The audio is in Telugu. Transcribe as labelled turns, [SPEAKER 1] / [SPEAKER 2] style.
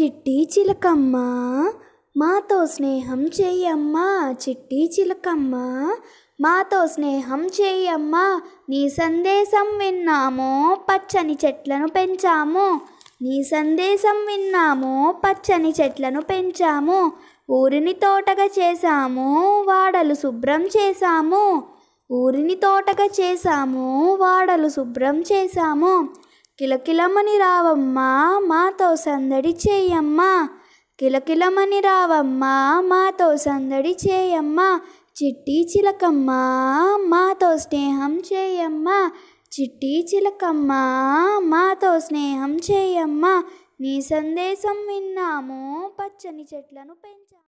[SPEAKER 1] చిట్టి చిలకమ్మ మాతో స్నేహం చేయమ్మా చిట్టి చిలకమ్మ మాతో స్నేహం చేయమ్మా నీ సందేశం విన్నాము పచ్చని చెట్లను పెంచాము నీ సందేశం విన్నాము పచ్చని చెట్లను పెంచాము ఊరిని తోటగా చేశాము వాడలు శుభ్రం చేశాము ఊరిని తోటగా చేశాము వాడలు శుభ్రం చేశాము కిలకిలమని రావమ్మా మాతో సందడి చేయమ్మా కిలకిలమని రావమ్మా మాతో సందడి చేయమ్మా చిట్టి చిలకమ్మా మాతో స్నేహం చేయమ్మా చిట్టి చిలకమ్మా మాతో స్నేహం చేయమ్మా నీ సందేశం విన్నాము పచ్చని చెట్లను పెంచా